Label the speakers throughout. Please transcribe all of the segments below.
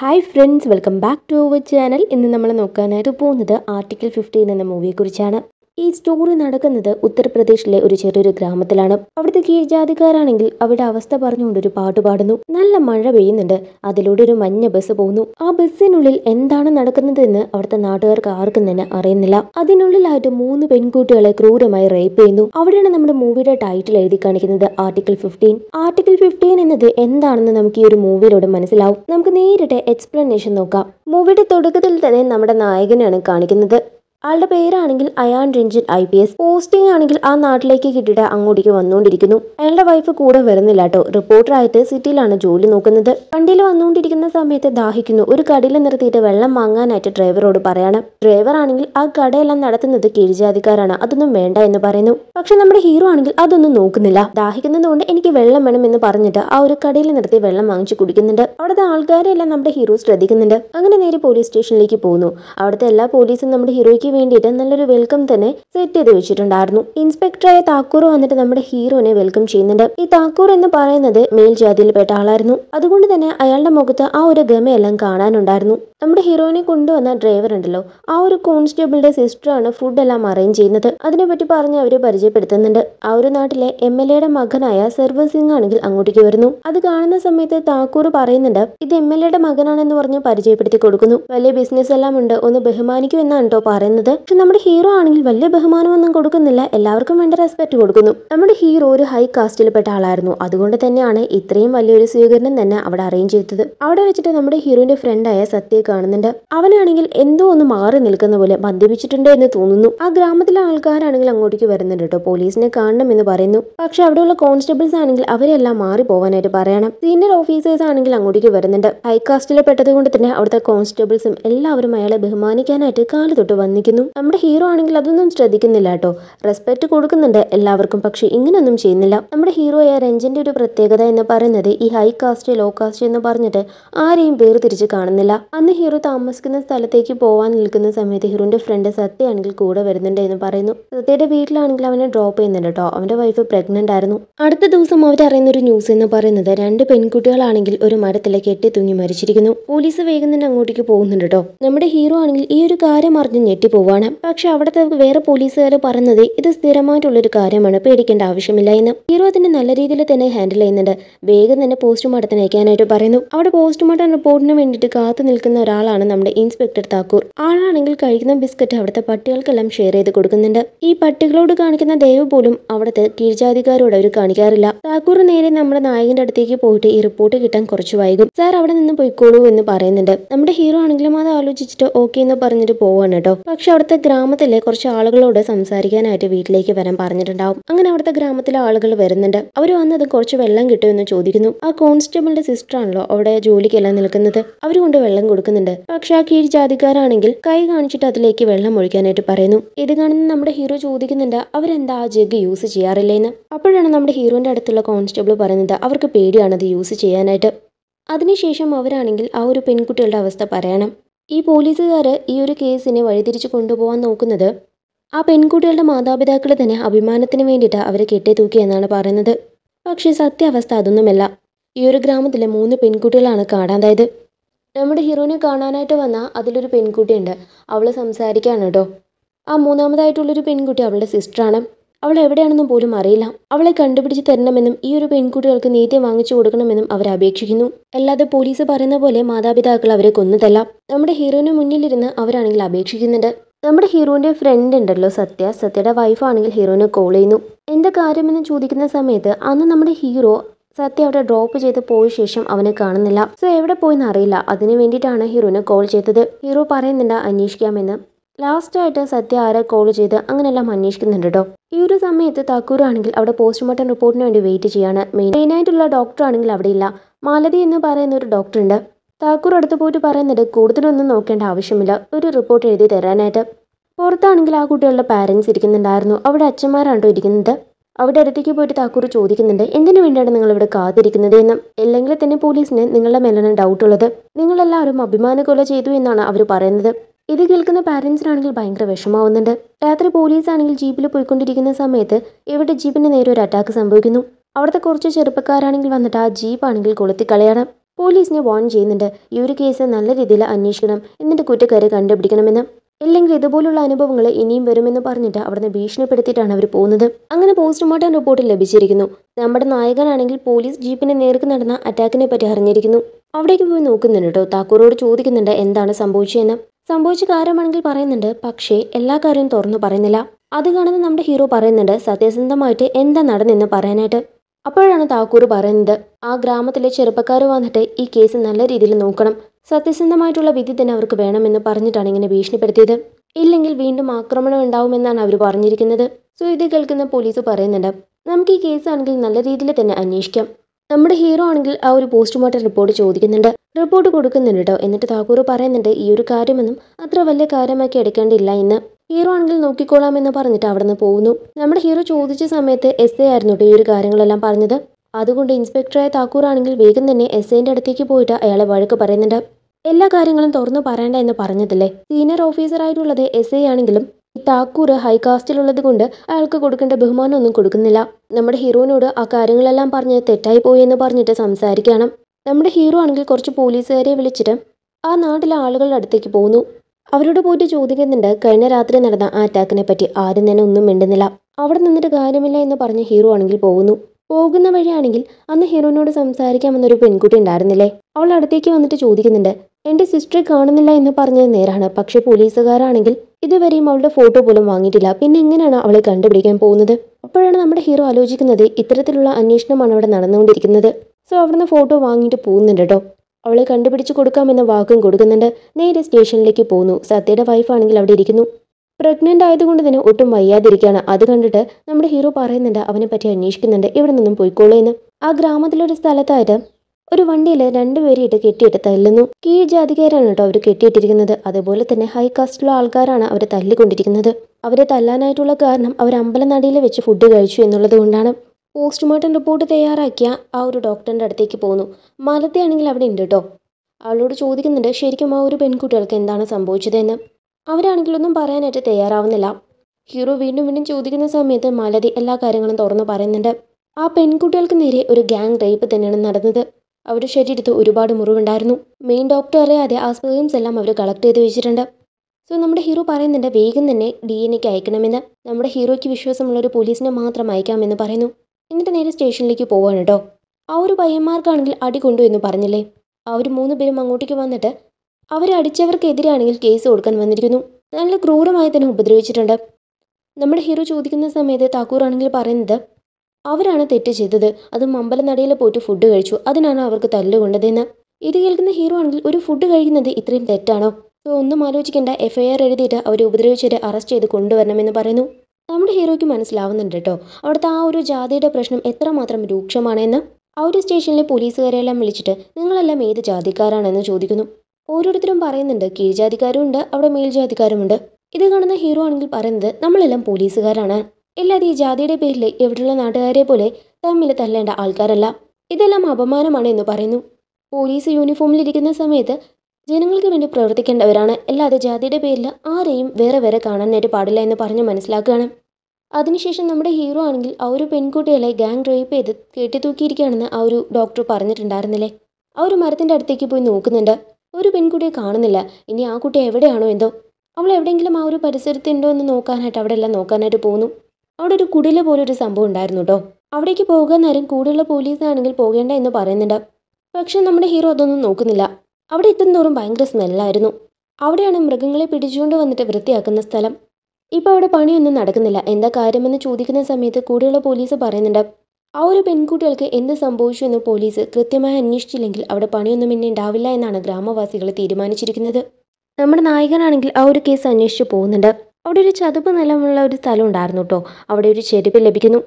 Speaker 1: hi friends welcome back to our channel ഇന്ന് നമ്മൾ നോക്കാനായിട്ട് പോകുന്നത് ആർട്ടിക്കിൾ ഫിഫ്റ്റീൻ എന്ന മൂവിയെക്കുറിച്ചാണ് ഈ സ്റ്റോറി നടക്കുന്നത് ഉത്തർപ്രദേശിലെ ഒരു ചെറിയൊരു ഗ്രാമത്തിലാണ് അവിടുത്തെ കീഴ്ജാതിക്കാരാണെങ്കിൽ അവരുടെ അവസ്ഥ പറഞ്ഞുകൊണ്ട് ഒരു പാട്ട് പാടുന്നു നല്ല മഴ പെയ്യുന്നുണ്ട് അതിലൂടെ ഒരു മഞ്ഞ ബസ് പോകുന്നു ആ ബസ്സിനുള്ളിൽ എന്താണ് നടക്കുന്നത് എന്ന് അവിടുത്തെ നാട്ടുകാർക്ക് ആർക്കും തന്നെ അറിയുന്നില്ല അതിനുള്ളിലായിട്ട് മൂന്ന് പെൺകുട്ടികളെ ക്രൂരമായി റേപ്പ് ചെയ്യുന്നു അവിടെയാണ് നമ്മുടെ മൂവിയുടെ ടൈറ്റിൽ എഴുതി കാണിക്കുന്നത് ആർട്ടിക്കിൾ ഫിഫ്റ്റീൻ ആർട്ടിക്കിൾ ഫിഫ്റ്റീൻ എന്നത് എന്താണെന്ന് നമുക്ക് ഈ ഒരു മൂവിയിലൂടെ മനസ്സിലാവും നമുക്ക് നേരിട്ട് എക്സ്പ്ലനേഷൻ നോക്കാം മൂവിയുടെ തുടക്കത്തിൽ തന്നെ നമ്മുടെ നായകനാണ് കാണിക്കുന്നത് ആളുടെ പേരാണെങ്കിൽ Ayaan Ranjin I P S posting ആണെങ്കിൽ ആ നാട്ടിലേക്ക് കിട്ടിയിട്ട് അങ്ങോട്ടേക്ക് വന്നുകൊണ്ടിരിക്കുന്നു അയാളുടെ വൈഫ് കൂടെ വരുന്നില്ല കേട്ടോ റിപ്പോർട്ടറായിട്ട് സിറ്റിയിലാണ് ജോലി നോക്കുന്നത് വണ്ടിയിൽ വന്നുകൊണ്ടിരിക്കുന്ന സമയത്ത് ദാഹിക്കുന്നു ഒരു കടയിൽ നിർത്തിയിട്ട് വെള്ളം വാങ്ങാനായിട്ട് ഡ്രൈവറോട് പറയണം ഡ്രൈവർ ആണെങ്കിൽ ആ കടയെല്ലാം നടത്തുന്നത് കീഴ്ജാതിക്കാരാണ് അതൊന്നും വേണ്ട എന്ന് പറയുന്നു പക്ഷെ നമ്മുടെ ഹീറോ ആണെങ്കിൽ അതൊന്നും നോക്കുന്നില്ല ദാഹിക്കുന്നതുകൊണ്ട് എനിക്ക് വെള്ളം വേണം എന്ന് പറഞ്ഞിട്ട് ആ ഒരു കടയിൽ നിർത്തി വെള്ളം വാങ്ങിച്ചു കുടിക്കുന്നുണ്ട് അവിടുത്തെ ആൾക്കാരെല്ലാം നമ്മുടെ ഹീറോ ശ്രദ്ധിക്കുന്നുണ്ട് അങ്ങനെ നേരെ പോലീസ് സ്റ്റേഷനിലേക്ക് പോകുന്നു അവിടുത്തെ എല്ലാ പോലീസും നമ്മുടെ ഹീറോയ്ക്ക് വേണ്ടിയിട്ട് നല്ലൊരു വെൽക്കം തന്നെ സെറ്റ് ചെയ്ത് വെച്ചിട്ടുണ്ടായിരുന്നു ഇൻസ്പെക്ടറായ താക്കൂർ വന്നിട്ട് നമ്മുടെ ഹീറോനെ വെൽക്കം ചെയ്യുന്നുണ്ട് ഈ താക്കൂർ എന്ന് പറയുന്നത് മേൽജാതിയിൽപ്പെട്ട ആളായിരുന്നു അതുകൊണ്ട് തന്നെ അയാളുടെ മുഖത്ത് ആ ഒരു ഗമയെല്ലാം കാണാനുണ്ടായിരുന്നു നമ്മുടെ ഹീറോയിനെ കൊണ്ടുവന്ന ഡ്രൈവർ ഉണ്ടല്ലോ ആ ഒരു കോൺസ്റ്റബിളിന്റെ സിസ്റ്ററാണ് എല്ലാം അറേഞ്ച് ചെയ്യുന്നത് അതിനെപ്പറ്റി പറഞ്ഞ് അവരെ പരിചയപ്പെടുത്തുന്നുണ്ട് ആ ഒരു നാട്ടിലെ എം എൽ എയുടെ മകനായ സർവർ സിംഗ് ആണെങ്കിൽ അങ്ങോട്ടേക്ക് വരുന്നു അത് കാണുന്ന സമയത്ത് താക്കൂർ പറയുന്നുണ്ട് ഇത് എം എൽ എയുടെ മകനാണെന്ന് പറഞ്ഞ് പരിചയപ്പെടുത്തി കൊടുക്കുന്നു വലിയ ബിസിനസ് എല്ലാം ഉണ്ട് ഒന്ന് ബഹുമാനിക്കൂ എന്നാണ് കേട്ടോ പറയുന്നത് പക്ഷെ നമ്മുടെ ഹീറോ ആണെങ്കിൽ വലിയ ബഹുമാനമൊന്നും കൊടുക്കുന്നില്ല എല്ലാവർക്കും വേണ്ട റെസ്പെക്ട് കൊടുക്കുന്നു നമ്മുടെ ഹീറോ ഒരു ഹൈ കാസ്റ്റിൽപ്പെട്ട ആളായിരുന്നു അതുകൊണ്ട് തന്നെയാണ് ഇത്രയും വലിയൊരു സ്വീകരണം തന്നെ അവിടെ അറേഞ്ച് ചെയ്തത് അവിടെ വെച്ചിട്ട് നമ്മുടെ ഹീറോയിന്റെ ഫ്രണ്ടായ സത്യ കാണുന്നുണ്ട് അവനാണെങ്കിൽ എന്തോ ഒന്ന് മാറി നിൽക്കുന്ന പോലെ മദ്യപിച്ചിട്ടുണ്ട് എന്ന് തോന്നുന്നു ആ ഗ്രാമത്തിലെ ആൾക്കാരാണെങ്കിൽ അങ്ങോട്ടേക്ക് വരുന്നുണ്ട് കേട്ടോ പോലീസിനെ കാണണം എന്ന് പറയുന്നു പക്ഷെ അവിടെയുള്ള കോൺസ്റ്റബിൾസ് ആണെങ്കിൽ അവരെല്ലാം മാറി പോകാനായിട്ട് പറയണം സീനിയർ ഓഫീസേഴ്സ് ആണെങ്കിൽ അങ്ങോട്ടേക്ക് വരുന്നുണ്ട് പെട്ടത് പെട്ടതുകൊണ്ട് തന്നെ അവിടുത്തെ കോൺസ്റ്റബിൾസും എല്ലാവരും അയാളെ ബഹുമാനിക്കാനായിട്ട് കാല് തൊട്ട് വന്നിക്കുന്നു നമ്മുടെ ഹീറോ ആണെങ്കിൽ അതൊന്നും ശ്രദ്ധിക്കുന്നില്ല കേട്ടോ റെസ്പെക്ട് കൊടുക്കുന്നുണ്ട് എല്ലാവർക്കും പക്ഷെ ഇങ്ങനൊന്നും ചെയ്യുന്നില്ല നമ്മുടെ ഹീറോയ രഞ്ജന്റെ ഒരു പ്രത്യേകത എന്ന് പറയുന്നത് ഈ ഹൈ കാസ്റ്റ് ലോ കാസ്റ്റ് എന്ന് പറഞ്ഞിട്ട് ആരെയും വേർതിരിച്ച് കാണുന്നില്ല അന്ന് ഹീറോ താമസിക്കുന്ന സ്ഥലത്തേക്ക് പോവാൻ നിൽക്കുന്ന സമയത്ത് ഹീറോൻ്റെ ഫ്രണ്ട് സത്യയാണെങ്കിൽ കൂടെ വരുന്നുണ്ട് എന്ന് പറയുന്നു സത്യയുടെ വീട്ടിലാണെങ്കിൽ അവനെ ഡ്രോപ്പ് ചെയ്യുന്നുണ്ട് കേട്ടോ അവൻ്റെ വൈഫ് പ്രഗ്നൻ്റ് ആയിരുന്നു അടുത്ത ദിവസം അവരറിയുന്ന ഒരു ന്യൂസ് എന്ന് പറയുന്നത് രണ്ട് പെൺകുട്ടികളാണെങ്കിൽ ഒരു മരത്തിലെ കെട്ടി തൂങ്ങി മരിച്ചിരിക്കുന്നു പോലീസ് വേഗം തന്നെ അങ്ങോട്ടേക്ക് പോകുന്നുണ്ട് കേട്ടോ നമ്മുടെ ഹീറോ ആണെങ്കിൽ ഈ ഒരു കാര്യം അറിഞ്ഞ് പോവാണ് പക്ഷെ അവിടുത്തെ വേറെ പോലീസുകാർ പറയുന്നത് ഇത് സ്ഥിരമായിട്ടുള്ളൊരു കാര്യമാണ് പേടിക്കേണ്ട ആവശ്യമില്ല എന്ന് ഹീറോ അതിനെ നല്ല രീതിയിൽ തന്നെ ഹാൻഡിൽ ചെയ്യുന്നുണ്ട് വേഗം തന്നെ പോസ്റ്റ്മോർട്ടത്തിന് അയക്കാനായിട്ട് പറയുന്നു അവിടെ പോസ്റ്റ്മോർട്ടം റിപ്പോർട്ടിന് വേണ്ടിയിട്ട് കാത്തു നിൽക്കുന്ന ഒരാളാണ് നമ്മുടെ ഇൻസ്പെക്ടർ താക്കൂർ ആളാണെങ്കിൽ കഴിക്കുന്ന ബിസ്ക്കറ്റ് അവിടുത്തെ പട്ടികൾക്കെല്ലാം ഷെയർ ചെയ്ത് കൊടുക്കുന്നുണ്ട് ഈ പട്ടികളോട് കാണിക്കുന്ന ദയവ് പോലും അവിടുത്തെ കീഴ്ജാതിക്കാരോട് അവർ കാണിക്കാറില്ല താക്കൂർ നേരെ നമ്മുടെ നായകന്റെ അടുത്തേക്ക് പോയിട്ട് ഈ റിപ്പോർട്ട് കിട്ടാൻ കുറച്ച് വൈകും സാർ അവിടെ നിന്ന് പോയിക്കോളൂ എന്ന് പറയുന്നുണ്ട് നമ്മുടെ ഹീറോ ആണെങ്കിലും അത് ആലോചിച്ചിട്ട് ഓക്കെ എന്ന് പറഞ്ഞിട്ട് പോവാണ് കേട്ടോ പക്ഷെ അവിടുത്തെ ഗ്രാമത്തിലെ കുറച്ച് ആളുകളോട് സംസാരിക്കാനായിട്ട് വീട്ടിലേക്ക് വരാൻ പറഞ്ഞിട്ടുണ്ടാവും അങ്ങനെ അവിടുത്തെ ഗ്രാമത്തിലെ ആളുകൾ വരുന്നുണ്ട് അവർ വന്നത് കുറച്ച് വെള്ളം കിട്ടുമെന്ന് ചോദിക്കുന്നു ആ കോൺസ്റ്റബിളിന്റെ സിസ്റ്റർ ആണല്ലോ അവിടെ ജോലിക്കെല്ലാം നിൽക്കുന്നത് അവർ കൊണ്ട് വെള്ളം കൊടുക്കുന്നു കാണുന്നുണ്ട് പക്ഷെ ആ കീഴ് ജാതിക്കാരാണെങ്കിൽ കൈ കാണിച്ചിട്ട് അതിലേക്ക് വെള്ളം ഒഴിക്കാനായിട്ട് പറയുന്നു ഇത് കാണുന്ന നമ്മുടെ ഹീറോ ചോദിക്കുന്നുണ്ട് അവരെന്താ ആ ജഗ് യൂസ് ചെയ്യാറില്ലേന്ന് അപ്പോഴാണ് നമ്മുടെ ഹീറോന്റെ അടുത്തുള്ള കോൺസ്റ്റബിൾ പറയുന്നത് അവർക്ക് പേടിയാണ് അത് യൂസ് ചെയ്യാനായിട്ട് അതിനുശേഷം അവരാണെങ്കിൽ ആ ഒരു പെൺകുട്ടികളുടെ അവസ്ഥ പറയണം ഈ പോലീസുകാർ ഈ ഒരു കേസിനെ വഴിതിരിച്ചു കൊണ്ടുപോകാൻ നോക്കുന്നത് ആ പെൺകുട്ടികളുടെ മാതാപിതാക്കൾ തന്നെ അഭിമാനത്തിന് വേണ്ടിയിട്ട് അവരെ കെട്ടി തൂക്കി എന്നാണ് പറയുന്നത് പക്ഷേ സത്യാവസ്ഥ അതൊന്നുമല്ല ഈ ഒരു ഗ്രാമത്തിലെ മൂന്ന് പെൺകുട്ടികളാണ് കാണാതായത് നമ്മുടെ ഹീറോയിനെ കാണാനായിട്ട് വന്ന അതിലൊരു പെൺകുട്ടിയുണ്ട് അവൾ സംസാരിക്കുകയാണ് കേട്ടോ ആ മൂന്നാമതായിട്ടുള്ളൊരു പെൺകുട്ടി അവളുടെ സിസ്റ്ററാണ് അവൾ എവിടെയാണെന്നും പോലും അറിയില്ല അവളെ കണ്ടുപിടിച്ച് തരണമെന്നും ഈ ഒരു പെൺകുട്ടികൾക്ക് നീതി വാങ്ങിച്ചു കൊടുക്കണമെന്നും അവർ അപേക്ഷിക്കുന്നു അല്ലാതെ പോലീസ് പറയുന്ന പോലെ മാതാപിതാക്കൾ അവരെ കൊന്നതല്ല നമ്മുടെ ഹീറോയിന് മുന്നിലിരുന്ന് അവരാണെങ്കിൽ അപേക്ഷിക്കുന്നുണ്ട് നമ്മുടെ ഹീറോയിന്റെ ഫ്രണ്ട് ഉണ്ടല്ലോ സത്യ സത്യയുടെ വൈഫാണെങ്കിൽ ഹീറോയിനെ കോൾ ചെയ്യുന്നു എന്താ കാര്യമെന്ന് ചോദിക്കുന്ന സമയത്ത് അന്ന് നമ്മുടെ ഹീറോ സത്യ അവിടെ ഡ്രോപ്പ് ചെയ്ത് പോയ ശേഷം അവനെ കാണുന്നില്ല സോ എവിടെ പോയെന്ന് അറിയില്ല അതിനു വേണ്ടിയിട്ടാണ് ഹീറോനെ കോൾ ചെയ്തത് ഹീറോ പറയുന്നുണ്ട് അന്വേഷിക്കാമെന്ന് ആയിട്ട് സത്യ ആരെ കോൾ ചെയ്ത് അങ്ങനെല്ലാം അന്വേഷിക്കുന്നുണ്ട് കേട്ടോ ഈ ഒരു സമയത്ത് ആണെങ്കിൽ അവിടെ പോസ്റ്റ്മോർട്ടം റിപ്പോർട്ടിന് വേണ്ടി വെയിറ്റ് ചെയ്യാണ് മെയിൻ മെയിനായിട്ടുള്ള ഡോക്ടർ ആണെങ്കിൽ അവിടെ ഇല്ല മാലതി എന്ന് പറയുന്ന ഒരു ഡോക്ടർ ഉണ്ട് താക്കൂർ അടുത്ത് പോയിട്ട് പറയുന്നത് കൂടുതലൊന്നും നോക്കേണ്ട ആവശ്യമില്ല ഒരു റിപ്പോർട്ട് എഴുതി തരാനായിട്ട് പുറത്താണെങ്കിൽ ആ കുട്ടികളുടെ പാരൻസ് ഇരിക്കുന്നുണ്ടായിരുന്നു അവിടെ അച്ഛന്മാരാണ്ടോ ഇരിക്കുന്നത് അവിടെ അടുത്തേക്ക് പോയിട്ട് താക്കൂർ ചോദിക്കുന്നുണ്ട് എന്തിനു വേണ്ടിയാണ് നിങ്ങൾ ഇവിടെ കാത്തിരിക്കുന്നത് എന്ന് അല്ലെങ്കിൽ തന്നെ പോലീസിന് നിങ്ങളുടെ മേലാണ് ഡൗട്ട് ഉള്ളത് നിങ്ങളെല്ലാവരും അഭിമാന കൊല ചെയ്തു എന്നാണ് അവർ പറയുന്നത് ഇത് കേൾക്കുന്ന പാരൻസിനാണെങ്കിൽ ഭയങ്കര വിഷമാവുന്നുണ്ട് രാത്രി പോലീസ് ആണെങ്കിൽ ജീപ്പിൽ പോയിക്കൊണ്ടിരിക്കുന്ന സമയത്ത് ഇവിടെ ജീപ്പിന് നേരെ ഒരു അറ്റാക്ക് സംഭവിക്കുന്നു അവിടുത്തെ കുറച്ച് ചെറുപ്പക്കാരാണെങ്കിൽ വന്നിട്ട് ആ ജീപ്പ് ആണെങ്കിൽ കൊളുത്തിക്കളയാണ് പോലീസിനെ വാൺ ചെയ്യുന്നുണ്ട് ഈ ഒരു കേസ് നല്ല രീതിയിൽ അന്വേഷിക്കണം എന്നിട്ട് കുറ്റക്കാരെ കണ്ടുപിടിക്കണമെന്ന് ഇല്ലെങ്കിൽ ഇതുപോലുള്ള അനുഭവങ്ങൾ ഇനിയും വരുമെന്ന് പറഞ്ഞിട്ട് അവിടുന്ന് ഭീഷണിപ്പെടുത്തിയിട്ടാണ് അവർ പോകുന്നത് അങ്ങനെ പോസ്റ്റ്മോർട്ടം റിപ്പോർട്ട് ലഭിച്ചിരിക്കുന്നു നമ്മുടെ നായകനാണെങ്കിൽ പോലീസ് ജീപ്പിന് നേർക്ക് നടന്ന അറ്റാക്കിനെ പറ്റി അറിഞ്ഞിരിക്കുന്നു അവിടേക്ക് പോയി നോക്കുന്നുണ്ട് കേട്ടോ താക്കൂറോട് ചോദിക്കുന്നുണ്ട് എന്താണ് സംഭവിച്ചതെന്ന് സംഭവിച്ച കാര്യമാണെങ്കിൽ പറയുന്നുണ്ട് പക്ഷേ എല്ലാ കാര്യവും തുറന്നു പറയുന്നില്ല അത് കാണുന്ന നമ്മുടെ ഹീറോ പറയുന്നുണ്ട് സത്യസന്ധമായിട്ട് എന്താ നടന്നെന്ന് പറയാനായിട്ട് അപ്പോഴാണ് താക്കൂർ പറയുന്നത് ആ ഗ്രാമത്തിലെ ചെറുപ്പക്കാർ വന്നിട്ട് ഈ കേസ് നല്ല രീതിയിൽ നോക്കണം സത്യസന്ധമായിട്ടുള്ള വിധി തന്നെ അവർക്ക് വേണമെന്ന് പറഞ്ഞിട്ടാണ് ഇങ്ങനെ ഭീഷണിപ്പെടുത്തിയത് ഇല്ലെങ്കിൽ വീണ്ടും ആക്രമണം ഉണ്ടാവുമെന്നാണ് അവർ പറഞ്ഞിരിക്കുന്നത് സോ ഇത് കേൾക്കുന്ന പോലീസ് പറയുന്നുണ്ട് നമുക്ക് ഈ കേസ് ആണെങ്കിൽ നല്ല രീതിയിൽ തന്നെ അന്വേഷിക്കാം നമ്മുടെ ഹീറോ ആണെങ്കിൽ ആ ഒരു പോസ്റ്റ്മോർട്ടം റിപ്പോർട്ട് ചോദിക്കുന്നുണ്ട് റിപ്പോർട്ട് കൊടുക്കുന്നുണ്ട് കേട്ടോ എന്നിട്ട് താക്കൂർ പറയുന്നുണ്ട് ഈ ഒരു കാര്യമൊന്നും അത്ര വലിയ കാര്യമാക്കി എടുക്കേണ്ടില്ല എന്ന് ഹീറോ ആണെങ്കിൽ നോക്കിക്കോളാം എന്ന് പറഞ്ഞിട്ട് അവിടെ നിന്ന് പോകുന്നു നമ്മുടെ ഹീറോ ചോദിച്ച സമയത്ത് എസ് എ ആയിരുന്നു കേട്ടോ ഈ ഒരു കാര്യങ്ങളെല്ലാം പറഞ്ഞത് അതുകൊണ്ട് ഇൻസ്പെക്ടറായ താക്കൂറാണെങ്കിൽ വേഗം തന്നെ എസ് ഐൻ്റെ അടുത്തേക്ക് പോയിട്ട് അയാളെ വഴക്ക് പറയുന്നുണ്ട് എല്ലാ കാര്യങ്ങളും തുറന്നു പറയണ്ട എന്ന് പറഞ്ഞതല്ലേ സീനിയർ ഓഫീസറായിട്ടുള്ളത് എസ് ഐ ആണെങ്കിലും താക്കൂർ ഹൈകാസ്റ്റിലുള്ളത് കൊണ്ട് അയാൾക്ക് കൊടുക്കേണ്ട ബഹുമാനമൊന്നും കൊടുക്കുന്നില്ല നമ്മുടെ ഹീറോനോട് ആ കാര്യങ്ങളെല്ലാം പറഞ്ഞ് തെറ്റായി പോയി എന്ന് പറഞ്ഞിട്ട് സംസാരിക്കണം നമ്മുടെ ഹീറോ ആണെങ്കിൽ കുറച്ച് പോലീസുകാരെ വിളിച്ചിട്ട് ആ നാട്ടിലെ ആളുകളുടെ അടുത്തേക്ക് പോകുന്നു അവരോട് പോയിട്ട് ചോദിക്കുന്നുണ്ട് കഴിഞ്ഞ രാത്രി നടന്ന ആ അറ്റാക്കിനെ പറ്റി ആരും തന്നെ ഒന്നും മിണ്ടുന്നില്ല അവിടെ നിന്നിട്ട് കാര്യമില്ല എന്ന് പറഞ്ഞ് ഹീറോ ആണെങ്കിൽ പോകുന്നു പോകുന്ന വഴിയാണെങ്കിൽ അന്ന് ഹീറോനോട് സംസാരിക്കാമെന്നൊരു പെൺകുട്ടി ഉണ്ടായിരുന്നില്ലേ അവൾ അടുത്തേക്ക് വന്നിട്ട് ചോദിക്കുന്നുണ്ട് എൻ്റെ സിസ്റ്ററെ കാണുന്നില്ല എന്ന് പറഞ്ഞത് നേരാണ് പക്ഷേ പോലീസുകാരാണെങ്കിൽ ഇതുവരെയും അവളുടെ ഫോട്ടോ പോലും വാങ്ങിയിട്ടില്ല പിന്നെ എങ്ങനെയാണ് അവളെ കണ്ടുപിടിക്കാൻ പോകുന്നത് അപ്പോഴാണ് നമ്മുടെ ഹീറോ ആലോചിക്കുന്നത് ഇത്തരത്തിലുള്ള അന്വേഷണമാണ് അവിടെ നടന്നുകൊണ്ടിരിക്കുന്നത് സോ അവിടുന്ന് ഫോട്ടോ വാങ്ങിയിട്ട് പോകുന്നുണ്ട് കേട്ടോ അവളെ കണ്ടുപിടിച്ചു കൊടുക്കാമെന്ന വാക്കും കൊടുക്കുന്നുണ്ട് നേരെ സ്റ്റേഷനിലേക്ക് പോകുന്നു സത്യയുടെ വൈഫാണെങ്കിൽ അവിടെ ഇരിക്കുന്നു പ്രഗ്നന്റ് ആയതുകൊണ്ട് തന്നെ ഒട്ടും വയ്യാതിരിക്കുകയാണ് അത് കണ്ടിട്ട് നമ്മുടെ ഹീറോ പറയുന്നുണ്ട് അവനെ പറ്റി അന്വേഷിക്കുന്നുണ്ട് ഇവിടെ നിന്നും പോയിക്കോളൂ എന്ന് ആ ഗ്രാമത്തിലൊരു സ്ഥലത്തായിട്ട് ഒരു വണ്ടിയിൽ രണ്ടുപേരെയിട്ട് കെട്ടിയിട്ട് തല്ലുന്നു കീഴ് ജാതികാരാണ് കേട്ടോ അവർ കെട്ടിയിട്ടിരിക്കുന്നത് അതുപോലെ തന്നെ ഹൈ കാസ്റ്റുള്ള ആൾക്കാരാണ് അവരെ തല്ലിക്കൊണ്ടിരിക്കുന്നത് അവരെ തല്ലാനായിട്ടുള്ള കാരണം അവർ അമ്പലനടയിൽ വെച്ച് ഫുഡ് കഴിച്ചു എന്നുള്ളത് കൊണ്ടാണ് പോസ്റ്റ്മോർട്ടം റിപ്പോർട്ട് തയ്യാറാക്കിയ ആ ഒരു ഡോക്ടറിൻ്റെ അടുത്തേക്ക് പോകുന്നു മലത്തെയാണെങ്കിൽ ആണെങ്കിൽ അവിടെ ഉണ്ട് കേട്ടോ അവളോട് ചോദിക്കുന്നുണ്ട് ശരിക്കും ആ ഒരു പെൺകുട്ടികൾക്ക് എന്താണ് സംഭവിച്ചതെന്ന് അവരാണെങ്കിലൊന്നും പറയാനായിട്ട് തയ്യാറാവുന്നില്ല ഹീറോ വീണ്ടും വീണ്ടും ചോദിക്കുന്ന സമയത്ത് മാലതി എല്ലാ കാര്യങ്ങളും തുറന്നു പറയുന്നുണ്ട് ആ പെൺകുട്ടികൾക്ക് നേരെ ഒരു ഗ്യാങ് റേപ്പ് തന്നെയാണ് നടന്നത് അവരുടെ ശരീരത്ത് ഒരുപാട് മുറിവുണ്ടായിരുന്നു മെയിൻ ഡോക്ടർ അറിയാതെ ആ സ്പേംസ് എല്ലാം അവർ കളക്ട് ചെയ്ത് വെച്ചിട്ടുണ്ട് സോ നമ്മുടെ ഹീറോ പറയുന്നുണ്ട് വേഗം തന്നെ ഡി എൻ എക്ക് അയക്കണമെന്ന് നമ്മുടെ ഹീറോയ്ക്ക് വിശ്വാസമുള്ള ഒരു പോലീസിനെ മാത്രം അയക്കാമെന്ന് പറയുന്നു എന്നിട്ട് നേരെ സ്റ്റേഷനിലേക്ക് പോവാണ് കേട്ടോ ആ ഒരു പയ്യന്മാർക്കാണെങ്കിൽ അടി കൊണ്ടു എന്ന് പറഞ്ഞില്ലേ അവർ മൂന്ന് പേരും അങ്ങോട്ടേക്ക് വന്നിട്ട് അവരടിച്ചവർക്കെതിരാണെങ്കിൽ കേസ് കൊടുക്കാൻ വന്നിരിക്കുന്നു നല്ല ക്രൂരമായി തന്നെ ഉപദ്രവിച്ചിട്ടുണ്ട് നമ്മുടെ ഹീറോ ചോദിക്കുന്ന സമയത്ത് താക്കൂർ ആണെങ്കിൽ പറയുന്നത് അവരാണ് തെറ്റ് ചെയ്തത് അത് അമ്പലനടയിൽ പോയിട്ട് ഫുഡ് കഴിച്ചു അതിനാണ് അവർക്ക് തല്ലുകൊണ്ടതെന്ന് ഇത് കേൾക്കുന്ന ഹീറോ ആണെങ്കിൽ ഒരു ഫുഡ് കഴിക്കുന്നത് ഇത്രയും തെറ്റാണോ സോ ഒന്നും ആലോചിക്കേണ്ട എഫ്ഐആർ എഴുതിയിട്ട് അവരെ ഉപദ്രവിച്ചവരെ അറസ്റ്റ് ചെയ്ത് കൊണ്ടുവരണമെന്ന് പറയുന്നു നമ്മുടെ ഹീറോയ്ക്ക് മനസ്സിലാവുന്നുണ്ട് കേട്ടോ അവിടുത്തെ ആ ഒരു ജാതിയുടെ പ്രശ്നം എത്രമാത്രം രൂക്ഷമാണെന്ന് ആ ഒരു സ്റ്റേഷനിലെ പോലീസുകാരെല്ലാം വിളിച്ചിട്ട് നിങ്ങളെല്ലാം ഏത് ജാതിക്കാരാണെന്ന് ചോദിക്കുന്നു ഓരോരുത്തരും പറയുന്നുണ്ട് ഉണ്ട് അവിടെ മേൽജാതിക്കാരുമുണ്ട് ഇത് കാണുന്ന ഹീറോ ആണെങ്കിൽ പറയുന്നത് നമ്മളെല്ലാം പോലീസുകാരാണ് എല്ലാ ഈ ജാതിയുടെ പേരിൽ എവിടെയുള്ള നാട്ടുകാരെ പോലെ തമ്മിൽ തല്ലേണ്ട ആൾക്കാരല്ല ഇതെല്ലാം അപമാനമാണ് എന്ന് പറയുന്നു പോലീസ് യൂണിഫോമിലിരിക്കുന്ന സമയത്ത് ജനങ്ങൾക്ക് വേണ്ടി പ്രവർത്തിക്കേണ്ടവരാണ് അല്ലാതെ ജാതിയുടെ പേരിൽ ആരെയും വേറെ വേറെ കാണാനായിട്ട് പാടില്ല എന്ന് പറഞ്ഞ് മനസ്സിലാക്കുകയാണ് അതിനുശേഷം നമ്മുടെ ഹീറോ ആണെങ്കിൽ ആ ഒരു പെൺകുട്ടികളെ ഗാങ് റേപ്പ് ചെയ്ത് കെട്ടിത്തൂക്കിയിരിക്കുകയാണെന്ന് ആ ഒരു ഡോക്ടർ പറഞ്ഞിട്ടുണ്ടായിരുന്നില്ലേ ആ ഒരു മരത്തിൻ്റെ അടുത്തേക്ക് പോയി നോക്കുന്നുണ്ട് ഒരു പെൺകുട്ടിയെ കാണുന്നില്ല ഇനി ആ കുട്ടി എവിടെയാണോ എന്തോ അവൾ എവിടെയെങ്കിലും ആ ഒരു പരിസരത്തുണ്ടോ എന്ന് നോക്കാനായിട്ട് അവിടെ എല്ലാം നോക്കാനായിട്ട് പോകുന്നു അവിടെ ഒരു കുടില പോലെ ഒരു സംഭവം ഉണ്ടായിരുന്നു കേട്ടോ അവിടേക്ക് പോകാൻ നേരം കൂടെയുള്ള ആണെങ്കിൽ പോകേണ്ട എന്ന് പറയുന്നുണ്ട് പക്ഷെ നമ്മുടെ ഹീറോ അതൊന്നും നോക്കുന്നില്ല അവിടെ എത്തുന്നതോറും ഭയങ്കര സ്മെല്ലായിരുന്നു അവിടെയാണ് മൃഗങ്ങളെ പിടിച്ചുകൊണ്ട് വന്നിട്ട് വൃത്തിയാക്കുന്ന സ്ഥലം ഇപ്പോൾ അവിടെ പണിയൊന്നും നടക്കുന്നില്ല എന്താ കാര്യമെന്ന് ചോദിക്കുന്ന സമയത്ത് കൂടെയുള്ള പോലീസ് പറയുന്നുണ്ട് ആ ഒരു പെൺകുട്ടികൾക്ക് എന്ത് സംഭവിച്ചു എന്ന് പോലീസ് കൃത്യമായി അന്വേഷിച്ചില്ലെങ്കിൽ അവിടെ പണിയൊന്നും പിന്നെ ഉണ്ടാവില്ല എന്നാണ് ഗ്രാമവാസികൾ തീരുമാനിച്ചിരിക്കുന്നത് നമ്മുടെ നായകനാണെങ്കിൽ ആ ഒരു കേസ് അന്വേഷിച്ച് പോകുന്നുണ്ട് അവിടെ ഒരു ചതുപ്പ് നിലമുള്ള ഒരു സ്ഥലം ഉണ്ടായിരുന്നു കേട്ടോ അവിടെ ഒരു ചെരുപ്പ് ലഭിക്കുന്നു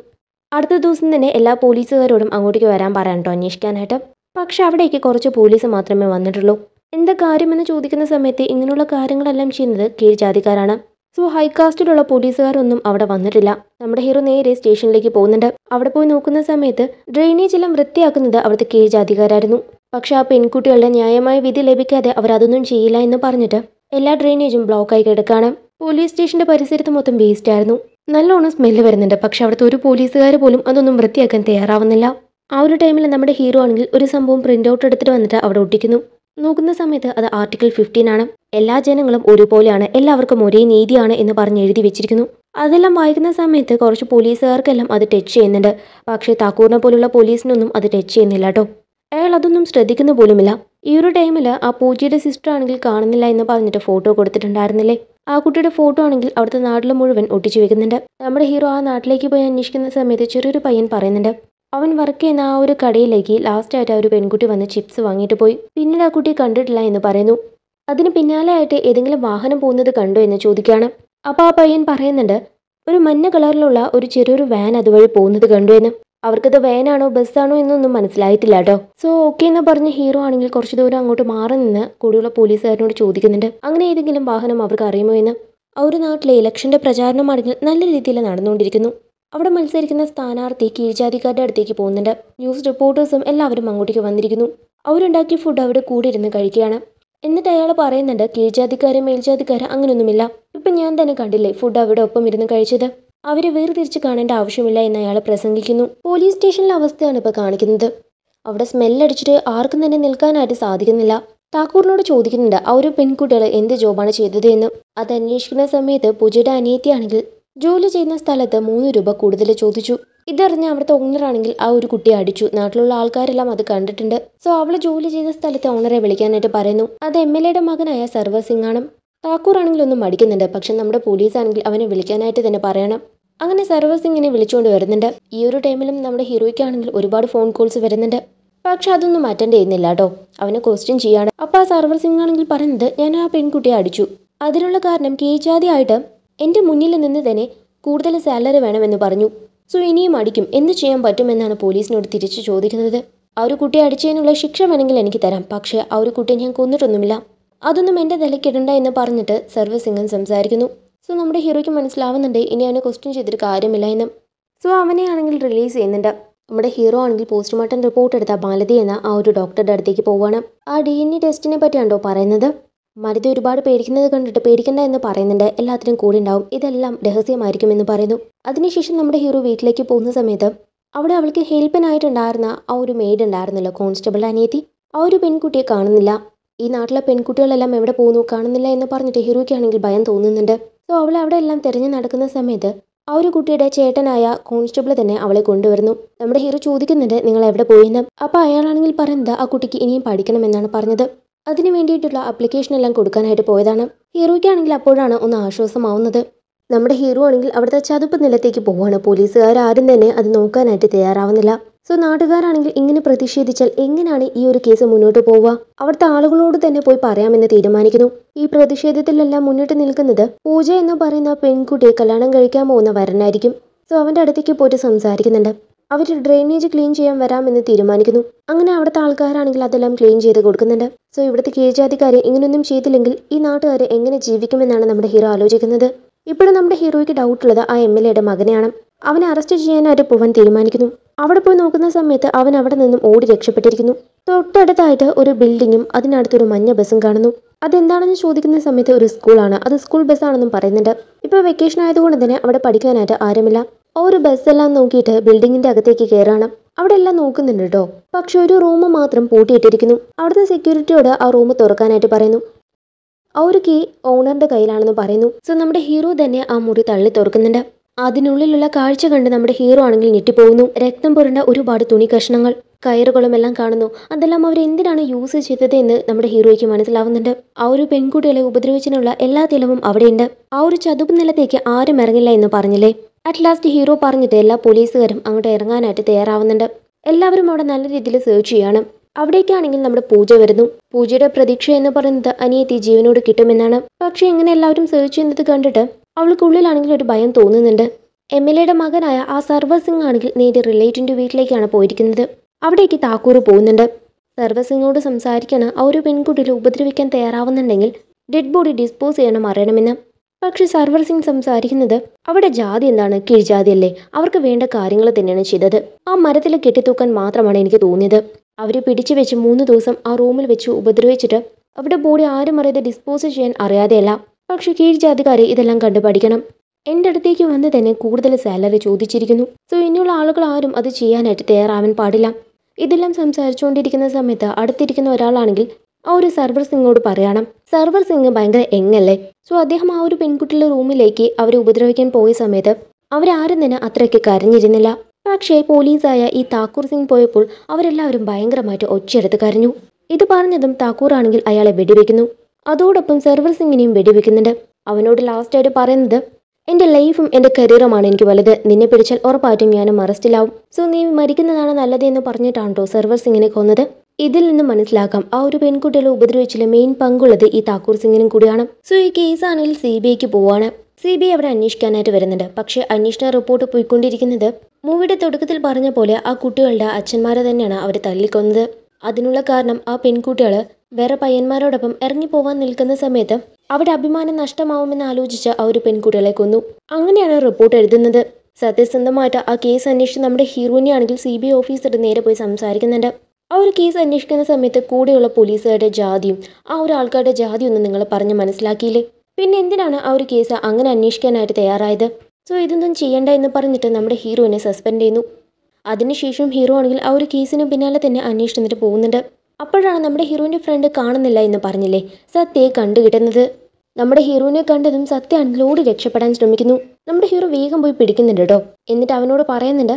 Speaker 1: അടുത്ത ദിവസം തന്നെ എല്ലാ പോലീസുകാരോടും അങ്ങോട്ടേക്ക് വരാൻ പറയാൻ കേട്ടോ അന്വേഷിക്കാനായിട്ട് പക്ഷെ അവിടേക്ക് കുറച്ച് പോലീസ് മാത്രമേ വന്നിട്ടുള്ളൂ എന്താ കാര്യമെന്ന് ചോദിക്കുന്ന സമയത്ത് ഇങ്ങനെയുള്ള കാര്യങ്ങളെല്ലാം ചെയ്യുന്നത് കീഴ്ജാതിക്കാരാണ് സോ ഹൈകാസ്റ്റിലുള്ള പോലീസുകാരൊന്നും അവിടെ വന്നിട്ടില്ല നമ്മുടെ ഹീറോ നേരെ സ്റ്റേഷനിലേക്ക് പോകുന്നുണ്ട് അവിടെ പോയി നോക്കുന്ന സമയത്ത് ഡ്രെയിനേജ് എല്ലാം വൃത്തിയാക്കുന്നത് അവിടുത്തെ കീഴ് അധികാരായിരുന്നു പക്ഷെ ആ പെൺകുട്ടികളുടെ ന്യായമായ വിധി ലഭിക്കാതെ അതൊന്നും ചെയ്യില്ല എന്ന് പറഞ്ഞിട്ട് എല്ലാ ഡ്രെയിനേജും ബ്ലോക്കായി കിടക്കാണ് പോലീസ് സ്റ്റേഷന്റെ പരിസരത്ത് മൊത്തം വേസ്റ്റ് ആയിരുന്നു നല്ലോണം സ്മെല്ല് വരുന്നുണ്ട് പക്ഷെ അവിടുത്തെ ഒരു പോലീസുകാർ പോലും അതൊന്നും വൃത്തിയാക്കാൻ തയ്യാറാവുന്നില്ല ആ ഒരു ടൈമിൽ നമ്മുടെ ഹീറോ ആണെങ്കിൽ ഒരു സംഭവം പ്രിൻ്റ് ഔട്ട് എടുത്തിട്ട് വന്നിട്ട് അവിടെ ഒട്ടിക്കുന്നു നോക്കുന്ന സമയത്ത് അത് ആർട്ടിക്കിൾ ഫിഫ്റ്റീൻ ആണ് എല്ലാ ജനങ്ങളും ഒരുപോലെയാണ് എല്ലാവർക്കും ഒരേ നീതിയാണ് എന്ന് പറഞ്ഞ് എഴുതി വെച്ചിരിക്കുന്നു അതെല്ലാം വായിക്കുന്ന സമയത്ത് കുറച്ച് പോലീസുകാർക്കെല്ലാം അത് ടച്ച് ചെയ്യുന്നുണ്ട് പക്ഷേ താക്കൂറിനെ പോലുള്ള പോലീസിനൊന്നും അത് ടച്ച് ചെയ്യുന്നില്ല കേട്ടോ അയാൾ അതൊന്നും ശ്രദ്ധിക്കുന്ന പോലുമില്ല ഈ ഒരു ടൈമിൽ ആ പൂജയുടെ സിസ്റ്റർ ആണെങ്കിൽ കാണുന്നില്ല എന്ന് പറഞ്ഞിട്ട് ഫോട്ടോ കൊടുത്തിട്ടുണ്ടായിരുന്നില്ലേ ആ കുട്ടിയുടെ ഫോട്ടോ ആണെങ്കിൽ അവിടുത്തെ നാട്ടിൽ മുഴുവൻ ഒട്ടിച്ചു വെക്കുന്നുണ്ട് നമ്മുടെ ഹീറോ ആ നാട്ടിലേക്ക് പോയി അന്വേഷിക്കുന്ന സമയത്ത് ചെറിയൊരു പയ്യൻ പറയുന്നുണ്ട് അവൻ വർക്ക് ചെയ്യുന്ന ആ ഒരു കടയിലേക്ക് ലാസ്റ്റായിട്ട് ആ ഒരു പെൺകുട്ടി വന്ന് ചിപ്സ് വാങ്ങിയിട്ട് പോയി പിന്നീട് ആ കുട്ടി കണ്ടിട്ടില്ല എന്ന് പറയുന്നു അതിന് പിന്നാലെയായിട്ട് ഏതെങ്കിലും വാഹനം പോകുന്നത് കണ്ടോ എന്ന് ചോദിക്കുകയാണ് അപ്പോൾ ആ പയ്യൻ പറയുന്നുണ്ട് ഒരു മഞ്ഞ കളറിലുള്ള ഒരു ചെറിയൊരു വാൻ അതുവഴി പോകുന്നത് കണ്ടു എന്ന് അവർക്കത് വാനാണോ ബസ്സാണോ എന്നൊന്നും മനസ്സിലായിട്ടില്ല കേട്ടോ സോ ഓക്കെ എന്ന് പറഞ്ഞ ഹീറോ ആണെങ്കിൽ കുറച്ച് ദൂരം അങ്ങോട്ട് മാറി നിന്ന് കൂടെയുള്ള പോലീസുകാരനോട് ചോദിക്കുന്നുണ്ട് അങ്ങനെ ഏതെങ്കിലും വാഹനം അവർക്ക് അറിയുമോ എന്ന് ആ ഒരു നാട്ടിലെ ഇലക്ഷൻ്റെ പ്രചാരണം അടങ്ങി നല്ല രീതിയിൽ നടന്നുകൊണ്ടിരിക്കുന്നു അവിടെ മത്സരിക്കുന്ന സ്ഥാനാർത്ഥി കീഴ്ജാതിക്കാരുടെ അടുത്തേക്ക് പോകുന്നുണ്ട് ന്യൂസ് റിപ്പോർട്ടേഴ്സും എല്ലാവരും അങ്ങോട്ടേക്ക് വന്നിരിക്കുന്നു അവരുണ്ടാക്കിയ ഫുഡ് അവിടെ കൂടെ ഇരുന്ന് കഴിക്കുകയാണ് എന്നിട്ട് അയാൾ പറയുന്നുണ്ട് കീഴ്ജാതിക്കാര് മേൽജാതിക്കാര് അങ്ങനെയൊന്നുമില്ല ഇപ്പം ഞാൻ തന്നെ കണ്ടില്ലേ ഫുഡ് അവിടെ ഒപ്പം ഇരുന്ന് കഴിച്ചത് അവരെ വേർതിരിച്ച് കാണേണ്ട ആവശ്യമില്ല എന്ന് അയാൾ പ്രസംഗിക്കുന്നു പോലീസ് സ്റ്റേഷനിലെ അവസ്ഥയാണ് ഇപ്പോൾ കാണിക്കുന്നത് അവിടെ സ്മെല്ലടിച്ചിട്ട് ആർക്കും തന്നെ നിൽക്കാനായിട്ട് സാധിക്കുന്നില്ല താക്കൂറിനോട് ചോദിക്കുന്നുണ്ട് ആ ഒരു പെൺകുട്ടികൾ എന്ത് ജോബാണ് ചെയ്തത് എന്ന് അത് അന്വേഷിക്കുന്ന സമയത്ത് പൂജയുടെ അനിയത്തിയാണെങ്കിൽ ജോലി ചെയ്യുന്ന സ്ഥലത്ത് മൂന്ന് രൂപ കൂടുതൽ ചോദിച്ചു ഇതറിഞ്ഞ അവിടുത്തെ ഓണറാണെങ്കിൽ ആ ഒരു കുട്ടിയെ അടിച്ചു നാട്ടിലുള്ള ആൾക്കാരെല്ലാം അത് കണ്ടിട്ടുണ്ട് സോ അവള് ജോലി ചെയ്ത സ്ഥലത്തെ ഓണറെ വിളിക്കാനായിട്ട് പറയുന്നു അത് എം എൽ എയുടെ മകനായ സർവർ സിംഗാണ് താക്കൂർ ആണെങ്കിൽ ഒന്നും മടിക്കുന്നുണ്ട് പക്ഷെ നമ്മുടെ പോലീസ് ആണെങ്കിൽ അവനെ വിളിക്കാനായിട്ട് തന്നെ പറയണം അങ്ങനെ സർവർ സിംഗിനെ വിളിച്ചുകൊണ്ട് വരുന്നുണ്ട് ഈ ഒരു ടൈമിലും നമ്മുടെ ഹീറോയ്ക്കാണെങ്കിൽ ഒരുപാട് ഫോൺ കോൾസ് വരുന്നുണ്ട് പക്ഷെ അതൊന്നും അറ്റൻഡ് ചെയ്യുന്നില്ല കേട്ടോ അവനെ ക്വസ്റ്റ്യൻ ചെയ്യാണ് അപ്പോൾ ആ സർവർ സിംഗ് ആണെങ്കിൽ പറയുന്നത് ഞാൻ ആ പെൺകുട്ടിയെ അടിച്ചു അതിനുള്ള കാരണം കീഴ്ജാതി ആയിട്ട് എൻ്റെ മുന്നിൽ നിന്ന് തന്നെ കൂടുതൽ സാലറി വേണമെന്ന് പറഞ്ഞു സോ ഇനിയും അടിക്കും എന്ത് ചെയ്യാൻ പറ്റുമെന്നാണ് പോലീസിനോട് തിരിച്ചു ചോദിക്കുന്നത് ആ ഒരു കുട്ടിയെ അടിച്ചതിനുള്ള ശിക്ഷ വേണമെങ്കിൽ എനിക്ക് തരാം പക്ഷേ ആ ഒരു കുട്ടിയെ ഞാൻ കൊന്നിട്ടൊന്നുമില്ല അതൊന്നും എൻ്റെ തലയ്ക്കിടണ്ട എന്ന് പറഞ്ഞിട്ട് സർവസിംഗൻ സംസാരിക്കുന്നു സോ നമ്മുടെ ഹീറോയ്ക്ക് മനസ്സിലാവുന്നുണ്ട് ഇനി അവനെ ക്വസ്റ്റ്യൻ ചെയ്തിട്ട് കാര്യമില്ല എന്ന് സോ അവനെ ആണെങ്കിൽ റിലീസ് ചെയ്യുന്നുണ്ട് നമ്മുടെ ഹീറോ ആണെങ്കിൽ പോസ്റ്റ്മോർട്ടം റിപ്പോർട്ട് എടുത്ത ബാലതി എന്ന ആ ഒരു ഡോക്ടറുടെ അടുത്തേക്ക് പോവുകയാണ് ആ ഡി എൻ എ ടെസ്റ്റിനെ പറ്റിയാണ്ടോ പറയുന്നത് മരുതി ഒരുപാട് പേടിക്കുന്നത് കണ്ടിട്ട് പേടിക്കണ്ട എന്ന് പറയുന്നുണ്ട് എല്ലാത്തിനും കൂടെ ഉണ്ടാവും ഇതെല്ലാം രഹസ്യമായിരിക്കും എന്ന് പറയുന്നു അതിനുശേഷം നമ്മുടെ ഹീറോ വീട്ടിലേക്ക് പോകുന്ന സമയത്ത് അവിടെ അവൾക്ക് ഹെൽപ്പിനായിട്ടുണ്ടായിരുന്ന ആ ഒരു മെയ്ഡ് ഉണ്ടായിരുന്നല്ലോ കോൺസ്റ്റബിൾ അനിയത്തി ആ ഒരു പെൺകുട്ടിയെ കാണുന്നില്ല ഈ നാട്ടിലെ പെൺകുട്ടികളെല്ലാം എവിടെ പോകുന്നു കാണുന്നില്ല എന്ന് പറഞ്ഞിട്ട് ഹീറോയ്ക്കാണെങ്കിൽ ഭയം തോന്നുന്നുണ്ട് സോ അവൾ അവിടെ എല്ലാം തിരഞ്ഞു നടക്കുന്ന സമയത്ത് ആ ഒരു കുട്ടിയുടെ ചേട്ടനായ കോൺസ്റ്റബിൾ തന്നെ അവളെ കൊണ്ടുവരുന്നു നമ്മുടെ ഹീറോ ചോദിക്കുന്നുണ്ട് നിങ്ങൾ എവിടെ പോയിന്ന് അപ്പോൾ അയാളാണെങ്കിൽ പറയുന്നത് ആ കുട്ടിക്ക് ഇനിയും പഠിക്കണമെന്നാണ് പറഞ്ഞത് അതിന് വേണ്ടിയിട്ടുള്ള അപ്ലിക്കേഷൻ എല്ലാം കൊടുക്കാനായിട്ട് പോയതാണ് ഹീറോയ്ക്കാണെങ്കിൽ അപ്പോഴാണ് ഒന്ന് ആശ്വാസമാവുന്നത് നമ്മുടെ ഹീറോ ആണെങ്കിൽ അവിടുത്തെ ചതുപ്പ് നിലത്തേക്ക് പോവുകയാണ് പോലീസുകാർ ആരും തന്നെ അത് നോക്കാനായിട്ട് തയ്യാറാവുന്നില്ല സോ നാട്ടുകാരാണെങ്കിൽ ഇങ്ങനെ പ്രതിഷേധിച്ചാൽ എങ്ങനെയാണ് ഈ ഒരു കേസ് മുന്നോട്ട് പോവുക അവിടുത്തെ ആളുകളോട് തന്നെ പോയി പറയാമെന്ന് തീരുമാനിക്കുന്നു ഈ പ്രതിഷേധത്തിലെല്ലാം മുന്നിട്ട് നിൽക്കുന്നത് പൂജ എന്ന് പറയുന്ന പെൺകുട്ടിയെ കല്യാണം കഴിക്കാൻ പോകുന്ന വരനായിരിക്കും സോ അവൻ്റെ അടുത്തേക്ക് പോയിട്ട് സംസാരിക്കുന്നുണ്ട് അവർ ഡ്രെയിനേജ് ക്ലീൻ ചെയ്യാൻ വരാമെന്ന് തീരുമാനിക്കുന്നു അങ്ങനെ അവിടുത്തെ ആൾക്കാരാണെങ്കിൽ അതെല്ലാം ക്ലീൻ ചെയ്ത് കൊടുക്കുന്നുണ്ട് സോ ഇവിടുത്തെ കീഴ്ജാതിക്കാരെ ഇങ്ങനെയൊന്നും ചെയ്തില്ലെങ്കിൽ ഈ നാട്ടുകാർ എങ്ങനെ ജീവിക്കുമെന്നാണ് നമ്മുടെ ഹീറോ ആലോചിക്കുന്നത് ഇപ്പോഴും നമ്മുടെ ഹീറോയ്ക്ക് ഡൗട്ട് ഉള്ളത് ആ എം എൽ എയുടെ മകനെയാണ് അവനെ അറസ്റ്റ് ചെയ്യാനായിട്ട് പോവാൻ തീരുമാനിക്കുന്നു അവിടെ പോയി നോക്കുന്ന സമയത്ത് അവൻ അവിടെ നിന്നും ഓടി രക്ഷപ്പെട്ടിരിക്കുന്നു തൊട്ടടുത്തായിട്ട് ഒരു ബിൽഡിങ്ങും അതിനടുത്തൊരു മഞ്ഞ ബസ്സും കാണുന്നു അതെന്താണെന്ന് ചോദിക്കുന്ന സമയത്ത് ഒരു സ്കൂളാണ് അത് സ്കൂൾ ബസ്സാണെന്നും പറയുന്നുണ്ട് ഇപ്പോൾ വെക്കേഷൻ ആയതുകൊണ്ട് തന്നെ അവിടെ പഠിക്കാനായിട്ട് ആരുമില്ല ഒരു ബസ്സെല്ലാം നോക്കിയിട്ട് ബിൽഡിങ്ങിന്റെ അകത്തേക്ക് കയറാണ് അവിടെ എല്ലാം നോക്കുന്നുണ്ട് കേട്ടോ പക്ഷെ ഒരു റൂം മാത്രം പൂട്ടിയിട്ടിരിക്കുന്നു അവിടുത്തെ സെക്യൂരിറ്റിയോട് ആ റൂം തുറക്കാനായിട്ട് പറയുന്നു ആ ഒരു കീ ഓണറിന്റെ കയ്യിലാണെന്ന് പറയുന്നു സോ നമ്മുടെ ഹീറോ തന്നെ ആ മുറി തള്ളി തുറക്കുന്നുണ്ട് അതിനുള്ളിലുള്ള കാഴ്ച കണ്ട് നമ്മുടെ ഹീറോ ആണെങ്കിൽ ഞെട്ടിപ്പോകുന്നു രക്തം പുരണ്ട ഒരുപാട് തുണി കഷ്ണങ്ങൾ കയറുകളും എല്ലാം കാണുന്നു അതെല്ലാം അവർ എന്തിനാണ് യൂസ് ചെയ്തത് എന്ന് നമ്മുടെ ഹീറോയ്ക്ക് മനസ്സിലാവുന്നുണ്ട് ആ ഒരു പെൺകുട്ടികളെ ഉപദ്രവിച്ചതിനുള്ള എല്ലാ തെളിവും അവിടെയുണ്ട് ആ ഒരു ചതുപ്പ് നിലത്തേക്ക് ആരും ഇറങ്ങില്ല എന്ന് പറഞ്ഞില്ലേ അറ്റ് ലാസ്റ്റ് ഹീറോ പറഞ്ഞിട്ട് എല്ലാ പോലീസുകാരും അങ്ങോട്ട് ഇറങ്ങാനായിട്ട് തയ്യാറാവുന്നുണ്ട് എല്ലാവരും അവിടെ നല്ല രീതിയിൽ സെർച്ച് ചെയ്യാണ് അവിടേക്കാണെങ്കിൽ നമ്മുടെ പൂജ വരുന്നു പൂജയുടെ പ്രതീക്ഷ എന്ന് പറയുന്നത് അനിയത്തി ജീവനോട് കിട്ടുമെന്നാണ് പക്ഷെ ഇങ്ങനെ എല്ലാവരും സെർച്ച് ചെയ്യുന്നത് കണ്ടിട്ട് അവൾക്കുള്ളിലാണെങ്കിൽ ഒരു ഭയം തോന്നുന്നുണ്ട് എം എൽ എയുടെ മകനായ ആ സർവസിംഗ് ആണെങ്കിൽ നേരെ റിലേറ്റീവിൻ്റെ വീട്ടിലേക്കാണ് പോയിരിക്കുന്നത് അവിടേക്ക് താക്കൂർ പോകുന്നുണ്ട് സർവസിംഗോട് സംസാരിക്കാൻ ആ ഒരു പെൺകുട്ടിയിൽ ഉപദ്രവിക്കാൻ തയ്യാറാവുന്നുണ്ടെങ്കിൽ ഡെഡ് ബോഡി ഡിസ്പോസ് ചെയ്യണം അറിയണമെന്ന് പക്ഷെ സർവർ സിംഗ് സംസാരിക്കുന്നത് അവിടെ ജാതി എന്താണ് കീഴ്ജാതിയല്ലേ അവർക്ക് വേണ്ട കാര്യങ്ങൾ തന്നെയാണ് ചെയ്തത് ആ മരത്തിൽ കെട്ടിത്തൂക്കാൻ മാത്രമാണ് എനിക്ക് തോന്നിയത് അവരെ പിടിച്ചു വെച്ച് മൂന്ന് ദിവസം ആ റൂമിൽ വെച്ച് ഉപദ്രവിച്ചിട്ട് അവിടെ ബോഡി ആരും അറിയാതെ ഡിസ്പോസ് ചെയ്യാൻ അറിയാതെയല്ല പക്ഷെ കീഴ്ജാതിക്കാരെ ഇതെല്ലാം കണ്ടു പഠിക്കണം എൻ്റെ അടുത്തേക്ക് വന്ന് തന്നെ കൂടുതൽ സാലറി ചോദിച്ചിരിക്കുന്നു സോ ഇനിയുള്ള ആളുകൾ ആരും അത് ചെയ്യാനായിട്ട് തയ്യാറാവാൻ പാടില്ല ഇതെല്ലാം സംസാരിച്ചുകൊണ്ടിരിക്കുന്ന സമയത്ത് അടുത്തിരിക്കുന്ന ഒരാളാണെങ്കിൽ ആ ഒരു സർവർ സിംഗോട് പറയണം സർവർ സിംഗ് ഭയങ്കര എങ്ങല്ലേ സോ അദ്ദേഹം ആ ഒരു പെൺകുട്ടിയുടെ റൂമിലേക്ക് അവരെ ഉപദ്രവിക്കാൻ പോയ സമയത്ത് അവരാരും തന്നെ അത്രയ്ക്ക് കരഞ്ഞിരുന്നില്ല പക്ഷേ പോലീസായ ഈ താക്കൂർ സിംഗ് പോയപ്പോൾ അവരെല്ലാവരും ഭയങ്കരമായിട്ട് ഒച്ചയെടുത്ത് കരഞ്ഞു ഇത് പറഞ്ഞതും താക്കൂർ ആണെങ്കിൽ അയാളെ വെടിവെക്കുന്നു അതോടൊപ്പം സർവർ സിംഗിനെയും വെടിവെക്കുന്നുണ്ട് അവനോട് ലാസ്റ്റായിട്ട് പറയുന്നത് എൻ്റെ ലൈഫും എൻ്റെ കരിയറുമാണ് എനിക്ക് വലുത് നിന്നെ പിടിച്ചാൽ ഉറപ്പായിട്ടും ഞാനും അറസ്റ്റിലാവും സോ നീ മരിക്കുന്നതാണ് നല്ലത് എന്ന് പറഞ്ഞിട്ടാണ് കേട്ടോ സർവർ സിംഗിനെ കൊന്നത് ഇതിൽ നിന്ന് മനസ്സിലാക്കാം ആ ഒരു പെൺകുട്ടികളെ ഉപദ്രവിച്ചില്ല മെയിൻ പങ്കുള്ളത് ഈ താക്കൂർ സിംഗിനും കൂടിയാണ് സോ ഈ കേസാണെങ്കിൽ സി ബി ഐക്ക് പോവാണ് സി ബി ഐ അവിടെ അന്വേഷിക്കാനായിട്ട് വരുന്നുണ്ട് പക്ഷേ അന്വേഷണ റിപ്പോർട്ട് പോയിക്കൊണ്ടിരിക്കുന്നത് മൂവിയുടെ തുടക്കത്തിൽ പറഞ്ഞ പോലെ ആ കുട്ടികളുടെ അച്ഛന്മാരെ തന്നെയാണ് അവർ തല്ലിക്കൊന്നത് അതിനുള്ള കാരണം ആ പെൺകുട്ടികൾ വേറെ പയ്യന്മാരോടൊപ്പം ഇറങ്ങിപ്പോവാൻ നിൽക്കുന്ന സമയത്ത് അവിടെ അഭിമാനം നഷ്ടമാവുമെന്ന് ആലോചിച്ച് ആ ഒരു പെൺകുട്ടികളെ കൊന്നു അങ്ങനെയാണ് റിപ്പോർട്ട് എഴുതുന്നത് സത്യസന്ധമായിട്ട് ആ കേസ് അന്വേഷിച്ച് നമ്മുടെ ഹീറോയിനെ ആണെങ്കിൽ സി ബി ഐ ഓഫീസർ നേരെ പോയി സംസാരിക്കുന്നുണ്ട് ആ ഒരു കേസ് അന്വേഷിക്കുന്ന സമയത്ത് കൂടെയുള്ള പോലീസുകാരുടെ ജാതിയും ആ ഒരു ആൾക്കാരുടെ ഒന്നും നിങ്ങൾ പറഞ്ഞ് മനസ്സിലാക്കിയില്ലേ പിന്നെ എന്തിനാണ് ആ ഒരു കേസ് അങ്ങനെ അന്വേഷിക്കാനായിട്ട് തയ്യാറായത് സോ ഇതൊന്നും ചെയ്യണ്ട എന്ന് പറഞ്ഞിട്ട് നമ്മുടെ ഹീറോയിനെ സസ്പെൻഡ് ചെയ്യുന്നു അതിനുശേഷം ഹീറോ ആണെങ്കിൽ ആ ഒരു കേസിന് പിന്നാലെ തന്നെ അന്വേഷിച്ചിട്ട് പോകുന്നുണ്ട് അപ്പോഴാണ് നമ്മുടെ ഹീറോയിൻ്റെ ഫ്രണ്ട് കാണുന്നില്ല എന്ന് പറഞ്ഞില്ലേ സത്യയെ കണ്ടുകിട്ടുന്നത് നമ്മുടെ ഹീറോയിനെ കണ്ടതും സത്യ അൺലോഡ് രക്ഷപ്പെടാൻ ശ്രമിക്കുന്നു നമ്മുടെ ഹീറോ വേഗം പോയി പിടിക്കുന്നുണ്ട് കേട്ടോ എന്നിട്ട് അവനോട് പറയുന്നുണ്ട്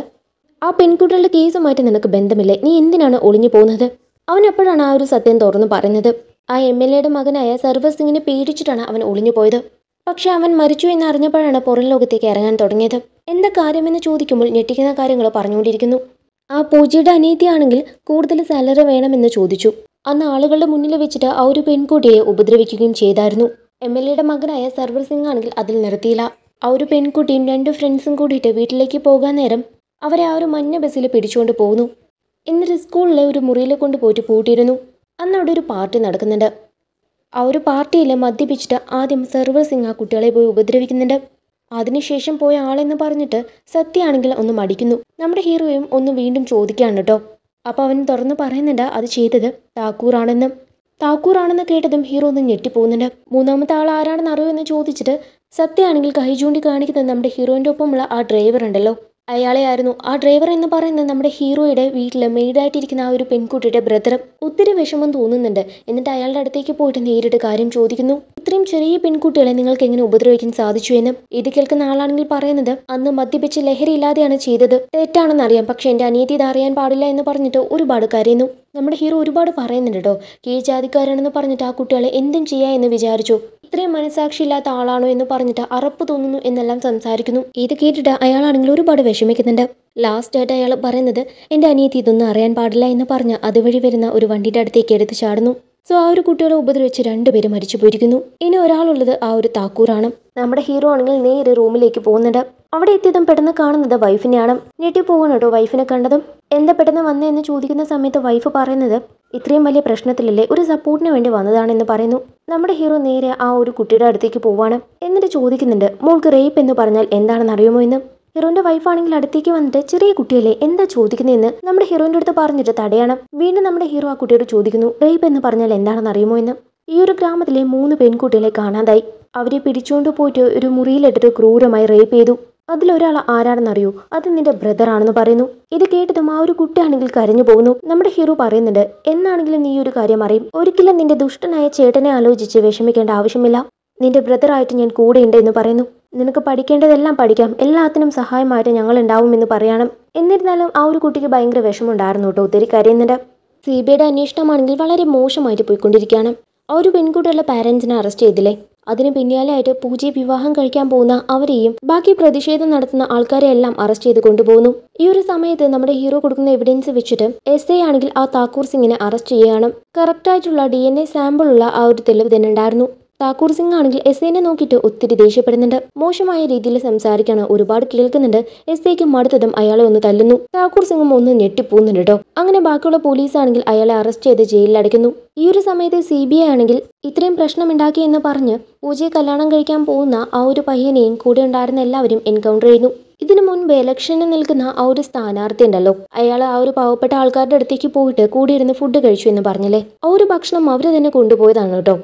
Speaker 1: ആ പെൺകുട്ടികളുടെ കേസുമായിട്ട് നിനക്ക് ബന്ധമില്ലേ നീ എന്തിനാണ് ഒളിഞ്ഞു പോകുന്നത് അവൻ എപ്പോഴാണ് ആ ഒരു സത്യം തുറന്നു പറഞ്ഞത് ആ എം എൽ എയുടെ മകനായ സർവസ് സിംഗിനെ പേടിച്ചിട്ടാണ് അവൻ ഒളിഞ്ഞു പോയത് പക്ഷെ അവൻ മരിച്ചു എന്നറിഞ്ഞപ്പോഴാണ് പുറം ലോകത്തേക്ക് ഇറങ്ങാൻ തുടങ്ങിയത് എന്താ കാര്യമെന്ന് ചോദിക്കുമ്പോൾ ഞെട്ടിക്കുന്ന കാര്യങ്ങൾ പറഞ്ഞുകൊണ്ടിരിക്കുന്നു ആ പൂജയുടെ അനീതിയാണെങ്കിൽ കൂടുതൽ സാലറി വേണമെന്ന് ചോദിച്ചു അന്ന് ആളുകളുടെ മുന്നിൽ വെച്ചിട്ട് ആ ഒരു പെൺകുട്ടിയെ ഉപദ്രവിക്കുകയും ചെയ്തായിരുന്നു എം എൽ എയുടെ മകനായ സർവർ സിംഗ് ആണെങ്കിൽ അതിൽ നിർത്തിയില്ല ആ ഒരു പെൺകുട്ടിയും രണ്ട് ഫ്രണ്ട്സും കൂടിയിട്ട് വീട്ടിലേക്ക് പോകാൻ നേരം അവരെ ആ ഒരു മഞ്ഞ ബസ്സിൽ പിടിച്ചുകൊണ്ട് പോകുന്നു എന്നിട്ട് സ്കൂളിലെ ഒരു മുറിയിൽ കൊണ്ട് പോയിട്ട് പൂട്ടിയിരുന്നു അന്ന് അവിടെ ഒരു പാർട്ടി നടക്കുന്നുണ്ട് ആ ഒരു പാർട്ടിയിൽ മദ്യപിച്ചിട്ട് ആദ്യം സർവർ സിംഗ് ആ കുട്ടികളെ പോയി ഉപദ്രവിക്കുന്നുണ്ട് അതിനുശേഷം പോയ ആളെന്ന് പറഞ്ഞിട്ട് സത്യാണെങ്കിൽ ഒന്ന് മടിക്കുന്നു നമ്മുടെ ഹീറോയും ഒന്ന് വീണ്ടും ചോദിക്കുകയാണ് കേട്ടോ അപ്പോൾ അവൻ തുറന്ന് പറയുന്നുണ്ട് അത് ചെയ്തത് താക്കൂറാണെന്ന് താക്കൂറാണെന്ന് കേട്ടതും ഹീറോ ഒന്ന് ഞെട്ടിപ്പോകുന്നുണ്ട് മൂന്നാമത്തെ ആൾ ആരാണെന്ന് അറിയുമെന്ന് ചോദിച്ചിട്ട് സത്യാണെങ്കിൽ കൈ ചൂണ്ടി കാണിക്കുന്നത് നമ്മുടെ ഹീറോയിൻ്റെ ഒപ്പമുള്ള ആ ഡ്രൈവർ ഉണ്ടല്ലോ അയാളെയായിരുന്നു ആ ഡ്രൈവർ എന്ന് പറയുന്നത് നമ്മുടെ ഹീറോയുടെ വീട്ടിൽ മെയ്ഡായിട്ടിരിക്കുന്ന ആ ഒരു പെൺകുട്ടിയുടെ ബ്രദർ ഒത്തിരി വിഷമം തോന്നുന്നുണ്ട് എന്നിട്ട് അയാളുടെ അടുത്തേക്ക് പോയിട്ട് നേരിട്ട് കാര്യം ചോദിക്കുന്നു ഇത്രയും ചെറിയ പെൺകുട്ടികളെ നിങ്ങൾക്ക് എങ്ങനെ ഉപദ്രവിക്കാൻ സാധിച്ചു എന്ന് ഇത് കേൾക്കുന്ന ആളാണെങ്കിൽ പറയുന്നത് അന്ന് മദ്യപിച്ച് ഇല്ലാതെയാണ് ചെയ്തത് തെറ്റാണെന്നറിയാം പക്ഷെ എൻ്റെ അനിയത്തി ഇത് അറിയാൻ പാടില്ല എന്ന് പറഞ്ഞിട്ട് ഒരുപാട് കരയുന്നു നമ്മുടെ ഹീറോ ഒരുപാട് പറയുന്നുണ്ട് കേട്ടോ കീഴ്ജാതിക്കാരാണെന്ന് പറഞ്ഞിട്ട് ആ കുട്ടികളെ എന്തും ചെയ്യാം എന്ന് വിചാരിച്ചു ഇത്രയും ഇല്ലാത്ത ആളാണോ എന്ന് പറഞ്ഞിട്ട് അറപ്പ് തോന്നുന്നു എന്നെല്ലാം സംസാരിക്കുന്നു ഇത് കേട്ടിട്ട് അയാളാണെങ്കിൽ ഒരുപാട് വിഷമിക്കുന്നുണ്ട് ലാസ്റ്റ് ആയിട്ട് അയാൾ പറയുന്നത് എൻ്റെ അനിയത്തി ഇതൊന്നും അറിയാൻ പാടില്ല എന്ന് പറഞ്ഞ അതുവഴി വരുന്ന ഒരു വണ്ടിയുടെ അടുത്തേക്ക് എടുത്ത് ചാടുന്നു സോ ആ ഒരു കുട്ടികളെ ഉപദ്രവിച്ച് രണ്ടുപേരും മരിച്ചു പോയിരിക്കുന്നു ഇനി ഒരാളുള്ളത് ആ ഒരു താക്കൂറാണ് നമ്മുടെ ഹീറോ ആണെങ്കിൽ നേരെ റൂമിലേക്ക് പോകുന്നുണ്ട് അവിടെ എത്തിയതും പെട്ടെന്ന് കാണുന്നത് വൈഫിനെയാണ് ഞെട്ടി പോകണം കേട്ടോ വൈഫിനെ കണ്ടതും എന്താ പെട്ടെന്ന് വന്നേ എന്ന് ചോദിക്കുന്ന സമയത്ത് വൈഫ് പറയുന്നത് ഇത്രയും വലിയ പ്രശ്നത്തിലല്ലേ ഒരു സപ്പോർട്ടിന് വേണ്ടി വന്നതാണെന്ന് പറയുന്നു നമ്മുടെ ഹീറോ നേരെ ആ ഒരു കുട്ടിയുടെ അടുത്തേക്ക് പോവാണ് എന്നിട്ട് ചോദിക്കുന്നുണ്ട് മോൾക്ക് റേപ്പ് എന്ന് പറഞ്ഞാൽ എന്താണെന്ന് അറിയുമോ എന്ന് ഹീറോന്റെ വൈഫാണെങ്കിൽ അടുത്തേക്ക് വന്നിട്ട് ചെറിയ കുട്ടിയല്ലേ എന്താ ചോദിക്കുന്നതെന്ന് നമ്മുടെ ഹീറോന്റെ അടുത്ത് പറഞ്ഞിട്ട് തടയണം വീണ്ടും നമ്മുടെ ഹീറോ ആ കുട്ടിയോട് ചോദിക്കുന്നു റേപ്പ് എന്ന് പറഞ്ഞാൽ എന്താണെന്ന് അറിയുമോ എന്ന് ഈ ഒരു ഗ്രാമത്തിലെ മൂന്ന് പെൺകുട്ടികളെ കാണാതായി അവരെ പിടിച്ചുകൊണ്ട് പോയിട്ട് ഒരു മുറിയിലിട്ടിട്ട് ക്രൂരമായി റേപ്പ് ചെയ്തു അതിലൊരാൾ ആരാണെന്നറിയൂ അത് നിന്റെ ബ്രദർ ആണെന്ന് പറയുന്നു ഇത് കേട്ടതും ആ ഒരു കുട്ടിയാണെങ്കിൽ കരഞ്ഞു പോകുന്നു നമ്മുടെ ഹീറോ പറയുന്നുണ്ട് എന്നാണെങ്കിലും നീ ഒരു കാര്യം അറിയും ഒരിക്കലും നിന്റെ ദുഷ്ടനായ ചേട്ടനെ ആലോചിച്ച് വിഷമിക്കേണ്ട ആവശ്യമില്ല നിന്റെ ബ്രദറായിട്ട് ഞാൻ കൂടെയുണ്ട് എന്ന് പറയുന്നു നിനക്ക് പഠിക്കേണ്ടതെല്ലാം പഠിക്കാം എല്ലാത്തിനും സഹായമായിട്ട് ഞങ്ങൾ ഉണ്ടാവും എന്ന് പറയണം എന്നിരുന്നാലും ആ ഒരു കുട്ടിക്ക് ഭയങ്കര വിഷമമുണ്ടായിരുന്നു കേട്ടോ ഒത്തിരി കരയുന്നുണ്ട് സി ബി ഐയുടെ അന്വേഷണമാണെങ്കിൽ വളരെ മോശമായിട്ട് പോയിക്കൊണ്ടിരിക്കുകയാണ് ആ ഒരു പെൺകുട്ടിയുടെ പാരൻസിനെ അറസ്റ്റ് ചെയ്തില്ലേ അതിന് പിന്നാലെയായിട്ട് പൂജയെ വിവാഹം കഴിക്കാൻ പോകുന്ന അവരെയും ബാക്കി പ്രതിഷേധം നടത്തുന്ന ആൾക്കാരെ എല്ലാം അറസ്റ്റ് ചെയ്ത് കൊണ്ടുപോകുന്നു ഈ ഒരു സമയത്ത് നമ്മുടെ ഹീറോ കൊടുക്കുന്ന എവിഡൻസ് വെച്ചിട്ട് എസ് ഐ ആണെങ്കിൽ ആ താക്കൂർ സിംഗിനെ അറസ്റ്റ് ചെയ്യുകയാണ് കറക്റ്റായിട്ടുള്ള ഡി എൻ എ ഉള്ള ആ ഒരു തെളിവ് തന്നെ ഉണ്ടായിരുന്നു താക്കൂർ സിംഗ് ആണെങ്കിൽ എസ് ഐനെ നോക്കിയിട്ട് ഒത്തിരി ദേഷ്യപ്പെടുന്നുണ്ട് മോശമായ രീതിയിൽ സംസാരിക്കാൻ ഒരുപാട് കേൾക്കുന്നുണ്ട് എസ് ഐക്ക് മടുത്തതും അയാളെ ഒന്ന് തല്ലുന്നു താക്കൂർ സിംഗും ഒന്ന് ഞെട്ടിപ്പോകുന്നുണ്ട് കേട്ടോ അങ്ങനെ ബാക്കിയുള്ള പോലീസ് ആണെങ്കിൽ അയാളെ അറസ്റ്റ് ചെയ്ത് ജയിലിൽ അടയ്ക്കുന്നു ഈ ഒരു സമയത്ത് സി ബി ഐ ആണെങ്കിൽ ഇത്രയും പ്രശ്നമുണ്ടാക്കി എന്ന് പറഞ്ഞ് പൂജയെ കല്യാണം കഴിക്കാൻ പോകുന്ന ആ ഒരു പയ്യനെയും കൂടെ ഉണ്ടായിരുന്ന എല്ലാവരും എൻകൗണ്ടർ ചെയ്യുന്നു ഇതിനു മുൻപ് എലക്ഷന് നിൽക്കുന്ന ആ ഒരു സ്ഥാനാർത്ഥി ഉണ്ടല്ലോ അയാൾ ആ ഒരു പാവപ്പെട്ട ആൾക്കാരുടെ അടുത്തേക്ക് പോയിട്ട് കൂടിയിരുന്ന് ഫുഡ് കഴിച്ചു എന്ന് പറഞ്ഞില്ലേ ആ ഒരു ഭക്ഷണം അവർ തന്നെ കൊണ്ടുപോയതാണ് കേട്ടോ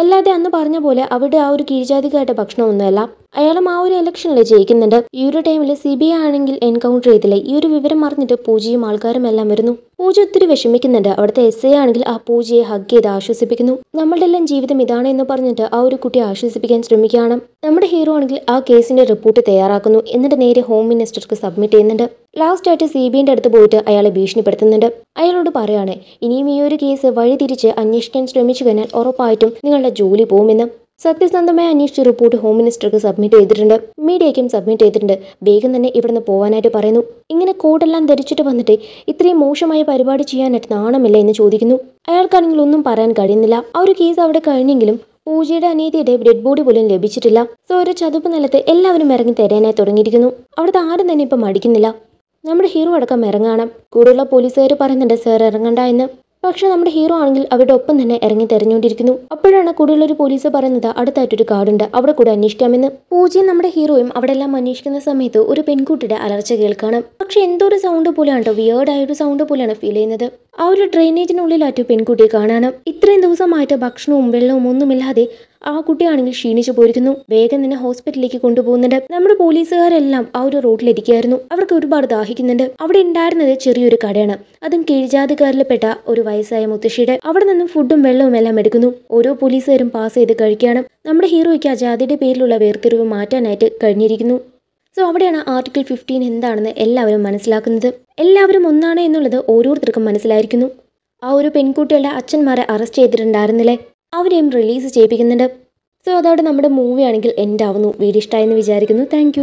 Speaker 1: അല്ലാതെ അന്ന് പറഞ്ഞ പോലെ അവിടെ ആ ഒരു കീഴ്ജാതിക്കാരുടെ ഭക്ഷണമൊന്നുമല്ല അയാളും ആ ഒരു ഇലക്ഷനിൽ ജയിക്കുന്നുണ്ട് ഈ ഒരു ടൈമിൽ സി ബി ഐ ആണെങ്കിൽ എൻകൗണ്ടർ ചെയ്തില്ല ഈ ഒരു വിവരം അറിഞ്ഞിട്ട് പൂജയും ആൾക്കാരും എല്ലാം വരുന്നു പൂജ ഒത്തിരി വിഷമിക്കുന്നുണ്ട് അവിടുത്തെ എസ് ഐ ആണെങ്കിൽ ആ പൂജയെ ഹഗ് ചെയ്ത് ആശ്വസിപ്പിക്കുന്നു നമ്മളുടെ എല്ലാം ജീവിതം ഇതാണ് എന്ന് പറഞ്ഞിട്ട് ആ ഒരു കുട്ടിയെ ആശ്വസിപ്പിക്കാൻ ശ്രമിക്കുകയാണ് നമ്മുടെ ഹീറോ ആണെങ്കിൽ ആ കേസിന്റെ റിപ്പോർട്ട് തയ്യാറാക്കുന്നു എന്നിട്ട് നേരെ ഹോം മിനിസ്റ്റർക്ക് സബ്മിറ്റ് ചെയ്യുന്നുണ്ട് ലാസ്റ്റ് ആയിട്ട് സി ബി ഐൻ്റെ അടുത്ത് പോയിട്ട് അയാളെ ഭീഷണിപ്പെടുത്തുന്നുണ്ട് അയാളോട് പറയാണ് ഇനിയും ഈ ഒരു കേസ് വഴിതിരിച്ച് അന്വേഷിക്കാൻ ശ്രമിച്ചു കഴിഞ്ഞാൽ ഉറപ്പായിട്ടും നിങ്ങളുടെ ജോലി പോകുമെന്ന് സത്യസന്ധമായി അന്വേഷിച്ച റിപ്പോർട്ട് ഹോം മിനിസ്റ്റർക്ക് സബ്മിറ്റ് ചെയ്തിട്ടുണ്ട് മീഡിയയ്ക്കും സബ്മിറ്റ് ചെയ്തിട്ടുണ്ട് വേഗം തന്നെ ഇവിടുന്ന് പോകാനായിട്ട് പറയുന്നു ഇങ്ങനെ കോടെല്ലാം ധരിച്ചിട്ട് വന്നിട്ട് ഇത്രയും മോശമായ പരിപാടി ചെയ്യാനായിട്ട് നാണമില്ല എന്ന് ചോദിക്കുന്നു അയാൾക്കാണെങ്കിൽ ഒന്നും പറയാൻ കഴിയുന്നില്ല ആ ഒരു കേസ് അവിടെ കഴിഞ്ഞെങ്കിലും പൂജയുടെ അനീതിയുടെ ഡെഡ് ബോഡി പോലും ലഭിച്ചിട്ടില്ല സോ ഒരു ചതുപ്പ് നിലത്ത് എല്ലാവരും ഇറങ്ങി തരാനായി തുടങ്ങിയിരിക്കുന്നു അവിടുത്തെ ആരും തന്നെ ഇപ്പം മടിക്കുന്നില്ല നമ്മുടെ ഹീറോ അടക്കം ഇറങ്ങണം കൂടെയുള്ള പോലീസുകാർ പറയുന്നുണ്ട് സാർ ഇറങ്ങണ്ട എന്ന് പക്ഷേ നമ്മുടെ ഹീറോ ആണെങ്കിൽ അവരുടെ ഒപ്പം തന്നെ ഇറങ്ങി തെരഞ്ഞുകൊണ്ടിരിക്കുന്നു അപ്പോഴാണ് കൂടുതലൊരു പോലീസ് പറയുന്നത് അടുത്തായിട്ടൊരു കാടുണ്ട് അവിടെ കൂടെ അന്വേഷിക്കാമെന്ന് പൂജയും നമ്മുടെ ഹീറോയും അവിടെ എല്ലാം അന്വേഷിക്കുന്ന സമയത്ത് ഒരു പെൺകുട്ടിയുടെ അലർച്ച കേൾക്കണം പക്ഷെ എന്തോ ഒരു സൗണ്ട് പോലെയാണ് ആയ ഒരു സൗണ്ട് പോലെയാണ് ഫീൽ ചെയ്യുന്നത് ആ ഒരു ഡ്രെയിനേജിനുള്ളിലായിട്ട് പെൺകുട്ടിയെ കാണാനും ഇത്രയും ദിവസമായിട്ട് ഭക്ഷണവും വെള്ളവും ഒന്നുമില്ലാതെ ആ കുട്ടിയാണെങ്കിൽ ക്ഷീണിച്ചു പോയിരിക്കുന്നു വേഗം നിന്നെ ഹോസ്പിറ്റലിലേക്ക് കൊണ്ടുപോകുന്നുണ്ട് നമ്മുടെ പോലീസുകാരെല്ലാം ആ ഒരു റോഡിലിരിക്കുകയായിരുന്നു അവർക്ക് ഒരുപാട് ദാഹിക്കുന്നുണ്ട് അവിടെ ഉണ്ടായിരുന്നത് ചെറിയൊരു കടയാണ് അതും കീഴ്ജാതിക്കാരിൽപ്പെട്ട ഒരു വയസ്സായ മുത്തശ്ശിയുടെ അവിടെ നിന്നും ഫുഡും വെള്ളവും എല്ലാം എടുക്കുന്നു ഓരോ പോലീസുകാരും പാസ് ചെയ്ത് കഴിക്കുകയാണ് നമ്മുടെ ഹീറോയ്ക്ക് ആ ജാതിയുടെ പേരിലുള്ള വേർതിരിവ് മാറ്റാനായിട്ട് കഴിഞ്ഞിരിക്കുന്നു സോ അവിടെയാണ് ആർട്ടിക്കിൾ ഫിഫ്റ്റീൻ എന്താണെന്ന് എല്ലാവരും മനസ്സിലാക്കുന്നത് എല്ലാവരും ഒന്നാണ് എന്നുള്ളത് ഓരോരുത്തർക്കും മനസ്സിലായിരിക്കുന്നു ആ ഒരു പെൺകുട്ടികളുടെ അച്ഛന്മാരെ അറസ്റ്റ് ചെയ്തിട്ടുണ്ടായിരുന്നില്ലേ അവരെയും റിലീസ് ചെയ്യിപ്പിക്കുന്നുണ്ട് സോ അതോടെ നമ്മുടെ മൂവി ആണെങ്കിൽ എൻഡ് ആവുന്നു വീഡിയോ ഇഷ്ടമായെന്ന് വിചാരിക്കുന്നു താങ്ക്